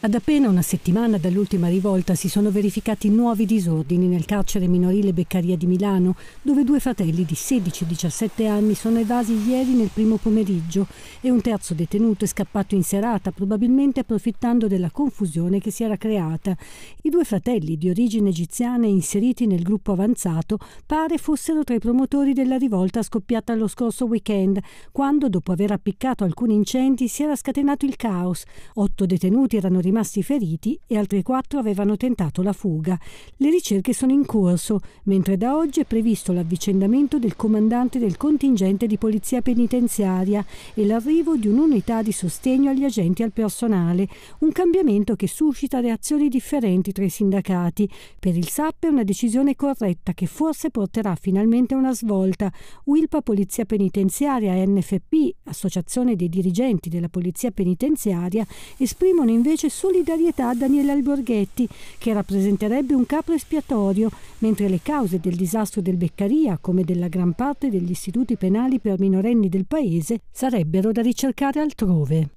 Ad appena una settimana dall'ultima rivolta si sono verificati nuovi disordini nel carcere minorile Beccaria di Milano, dove due fratelli di 16 e 17 anni sono evasi ieri nel primo pomeriggio e un terzo detenuto è scappato in serata, probabilmente approfittando della confusione che si era creata. I due fratelli di origine egiziana inseriti nel gruppo avanzato pare fossero tra i promotori della rivolta scoppiata lo scorso weekend, quando dopo aver appiccato alcuni incendi si era scatenato il caos. Otto detenuti erano rimasti feriti e altri quattro avevano tentato la fuga. Le ricerche sono in corso, mentre da oggi è previsto l'avvicendamento del comandante del contingente di polizia penitenziaria e l'arrivo di un'unità di sostegno agli agenti e al personale, un cambiamento che suscita reazioni differenti tra i sindacati. Per il SAP è una decisione corretta che forse porterà finalmente a una svolta. Wilpa Polizia Penitenziaria NFP, Associazione dei dirigenti della Polizia Penitenziaria, esprimono invece solidarietà a Daniele Alborghetti, che rappresenterebbe un capo espiatorio, mentre le cause del disastro del Beccaria, come della gran parte degli istituti penali per minorenni del paese, sarebbero da ricercare altrove.